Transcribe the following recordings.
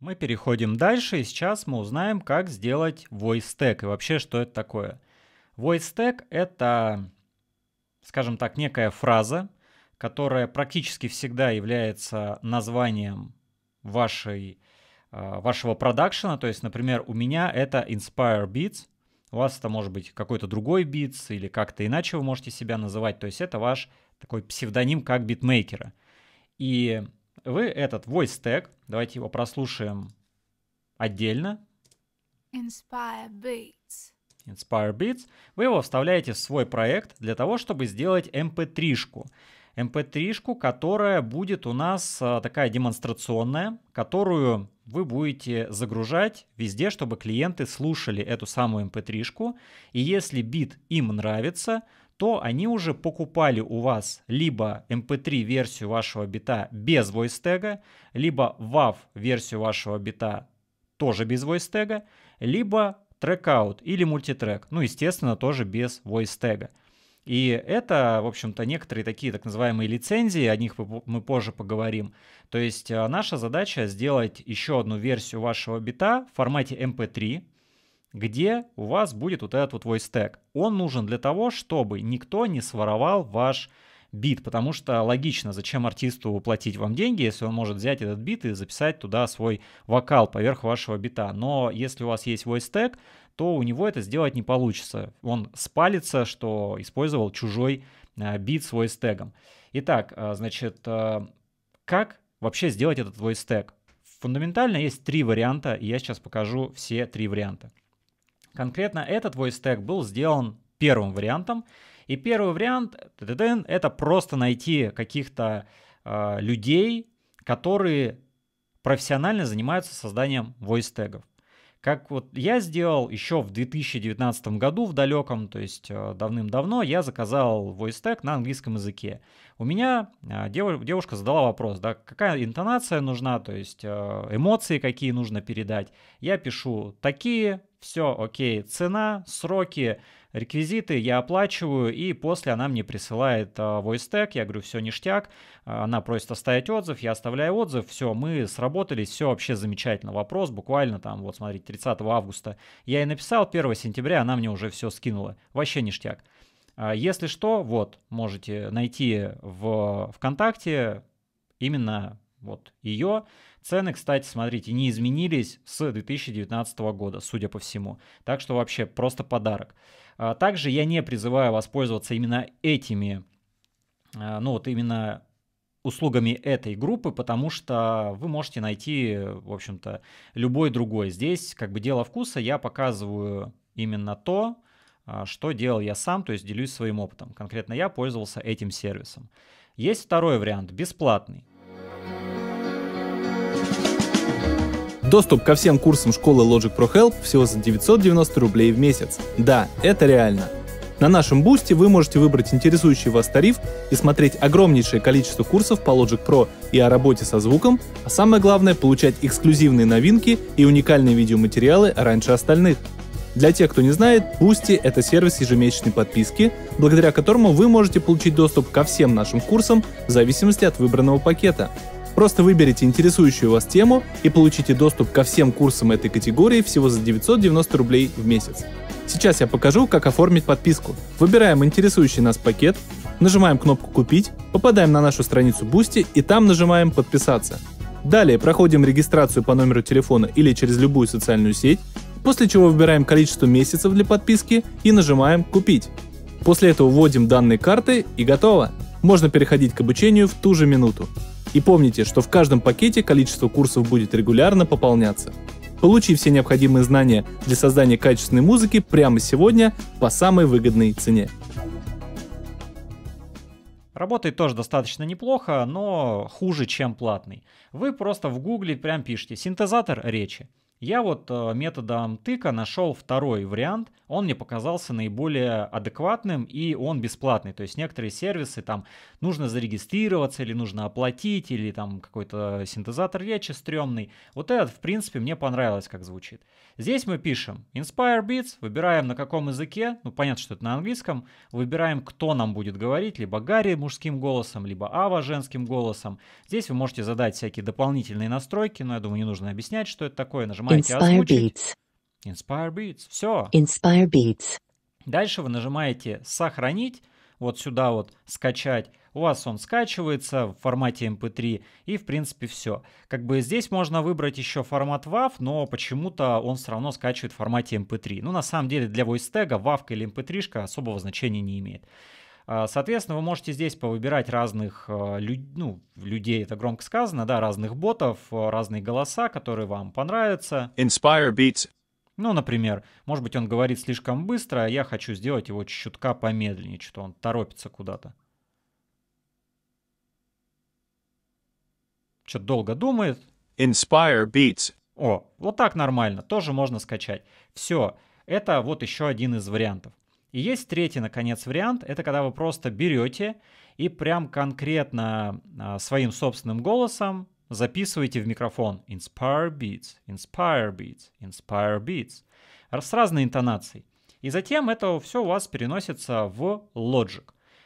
Мы переходим дальше, и сейчас мы узнаем, как сделать voice tag и вообще, что это такое. Voice tag — это, скажем так, некая фраза, которая практически всегда является названием вашей, э, вашего продакшена. То есть, например, у меня это Inspire Beats, у вас это может быть какой-то другой битс или как-то иначе вы можете себя называть. То есть это ваш такой псевдоним как битмейкера. И вы этот voice tag, давайте его прослушаем отдельно. Inspire Beats. Inspire Beats. Вы его вставляете в свой проект для того, чтобы сделать mp3-шку. Эм mp3-шку, эм которая будет у нас э, такая демонстрационная, которую вы будете загружать везде, чтобы клиенты слушали эту самую mp3-шку. Эм И если бит им нравится, то они уже покупали у вас либо mp3-версию эм вашего бита без voice войстега, либо WAV-версию вашего бита тоже без voice войстега, либо трекаут или мультитрек, ну, естественно, тоже без voice войстега. И это, в общем-то, некоторые такие так называемые лицензии, о них мы позже поговорим. То есть а, наша задача сделать еще одну версию вашего бита в формате MP3, эм где у вас будет вот этот вот voice tag. Он нужен для того, чтобы никто не своровал ваш бит, потому что логично, зачем артисту платить вам деньги, если он может взять этот бит и записать туда свой вокал поверх вашего бита. Но если у вас есть voice tag, то у него это сделать не получится. Он спалится, что использовал чужой э, бит с voice тегом. Итак, э, значит, э, как вообще сделать этот voice tag? Фундаментально есть три варианта, и я сейчас покажу все три варианта. Конкретно этот voice tag был сделан первым вариантом. И первый вариант это просто найти каких-то э, людей, которые профессионально занимаются созданием voice тегов. Как вот я сделал еще в 2019 году, в далеком, то есть а, давным-давно, я заказал voice tag на английском языке. У меня а, девушка задала вопрос, да, какая интонация нужна, то есть эмоции какие нужно передать. Я пишу такие, все, окей, цена, сроки, реквизиты я оплачиваю, и после она мне присылает а, voice я говорю, все ништяк, а, она просит оставить отзыв, я оставляю отзыв, все, мы сработались, все вообще замечательно, вопрос буквально там, вот смотрите, 30 августа я и написал, 1 сентября она мне уже все скинула, вообще ништяк. А, если что, вот, можете найти в ВКонтакте именно вот ее цены, кстати, смотрите, не изменились с 2019 года, судя по всему. Так что вообще просто подарок. А также я не призываю воспользоваться именно этими, а, ну вот именно услугами этой группы, потому что вы можете найти, в общем-то, любой другой. Здесь как бы дело вкуса, я показываю именно то, а, что делал я сам, то есть делюсь своим опытом. Конкретно я пользовался этим сервисом. Есть второй вариант, бесплатный. Доступ ко всем курсам школы Logic Pro Help всего за 990 рублей в месяц. Да, это реально. На нашем бусте вы можете выбрать интересующий вас тариф и смотреть огромнейшее количество курсов по Logic Pro и о работе со звуком, а самое главное — получать эксклюзивные новинки и уникальные видеоматериалы раньше остальных. Для тех, кто не знает, Boosty — это сервис ежемесячной подписки, благодаря которому вы можете получить доступ ко всем нашим курсам в зависимости от выбранного пакета. Просто выберите интересующую вас тему и получите доступ ко всем курсам этой категории всего за 990 рублей в месяц. Сейчас я покажу, как оформить подписку. Выбираем интересующий нас пакет, нажимаем кнопку «Купить», попадаем на нашу страницу Boosty и там нажимаем «Подписаться». Далее проходим регистрацию по номеру телефона или через любую социальную сеть, после чего выбираем количество месяцев для подписки и нажимаем «Купить». После этого вводим данные карты и готово. Можно переходить к обучению в ту же минуту. И помните, что в каждом пакете количество курсов будет регулярно пополняться. Получи все необходимые знания для создания качественной музыки прямо сегодня по самой выгодной цене. Работает тоже достаточно неплохо, но хуже, чем платный. Вы просто в гугле прям пишите «синтезатор речи». Я вот э, методом тыка нашел второй вариант. Он мне показался наиболее адекватным и он бесплатный. То есть некоторые сервисы там нужно зарегистрироваться или нужно оплатить, или там какой-то синтезатор речи стрёмный. Вот этот, в принципе, мне понравилось, как звучит. Здесь мы пишем Inspire Beats, выбираем на каком языке, ну понятно, что это на английском, выбираем, кто нам будет говорить, либо Гарри мужским голосом, либо Ава женским голосом. Здесь вы можете задать всякие дополнительные настройки, но я думаю, не нужно объяснять, что это такое. Нажимаем нажимаете Inspire Beats. Inspire Beats. Все. Inspire Beats. Дальше вы нажимаете сохранить. Вот сюда вот скачать. У вас он скачивается в формате MP3 эм и в принципе все. Как бы здесь можно выбрать еще формат WAV, но почему-то он все равно скачивает в формате MP3. Эм ну на самом деле для VoiceTag WAV или MP3 эм особого значения не имеет. А, соответственно, вы можете здесь повыбирать разных а, ну, людей, это громко сказано, да, разных ботов, а, разные голоса, которые вам понравятся. Inspire Beats. Ну, например, может быть, он говорит слишком быстро, а я хочу сделать его чутка помедленнее, что он торопится куда-то. Что-то долго думает. Inspire Beats. О, вот так нормально, тоже можно скачать. Все, это вот еще один из вариантов. И есть третий, наконец, вариант. Это когда вы просто берете и прям конкретно а, своим собственным голосом записываете в микрофон Inspire Beats, Inspire Beats, Inspire Beats с разной интонацией. И затем это все у вас переносится в Logic.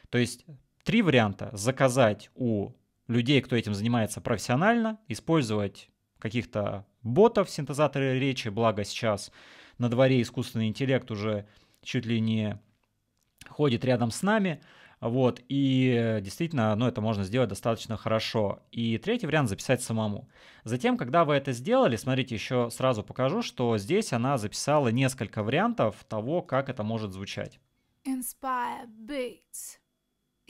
То есть три варианта. Заказать у людей, кто этим занимается профессионально, использовать каких-то ботов, синтезаторы речи, благо сейчас на дворе искусственный интеллект уже чуть ли не ходит рядом с нами. Вот, и действительно, ну, это можно сделать достаточно хорошо. И третий вариант — записать самому. Затем, когда вы это сделали, смотрите, еще сразу покажу, что здесь она записала несколько вариантов того, как это может звучать. Inspire beats.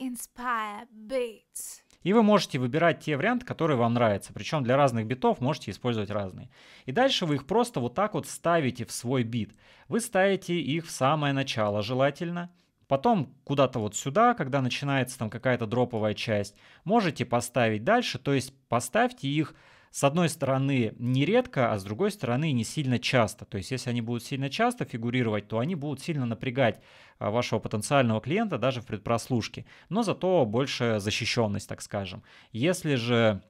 Inspire Beats. И вы можете выбирать те варианты, которые вам нравятся. Причем для разных битов можете использовать разные. И дальше вы их просто вот так вот ставите в свой бит. Вы ставите их в самое начало желательно. Потом куда-то вот сюда, когда начинается там какая-то дроповая часть, можете поставить дальше. То есть поставьте их с одной стороны, нередко, а с другой стороны, не сильно часто. То есть, если они будут сильно часто фигурировать, то они будут сильно напрягать а, вашего потенциального клиента даже в предпрослушке, но зато больше защищенность, так скажем. Если же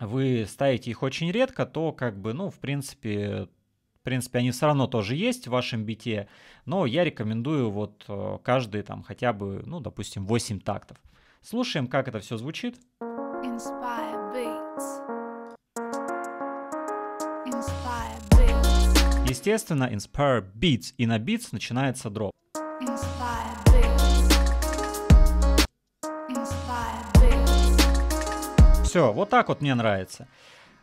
вы ставите их очень редко, то как бы, ну, в принципе, в принципе, они все равно тоже есть в вашем бите, но я рекомендую вот э, каждый там хотя бы, ну, допустим, 8 тактов. Слушаем, как это все звучит. Inspiring. Естественно, Inspire Beats, и на Beats начинается дроп. Все, вот так вот мне нравится.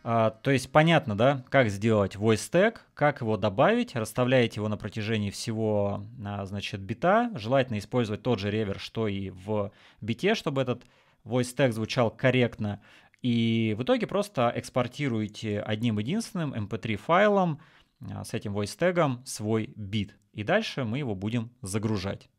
А, то есть понятно, да, как сделать voice tag, как его добавить, расставляете его на протяжении всего, а, значит, бита. Желательно использовать тот же ревер, что и в бите, чтобы этот voice tag звучал корректно. И в итоге просто экспортируете одним единственным mp3 эм файлом с этим voice тегом свой бит. И дальше мы его будем загружать.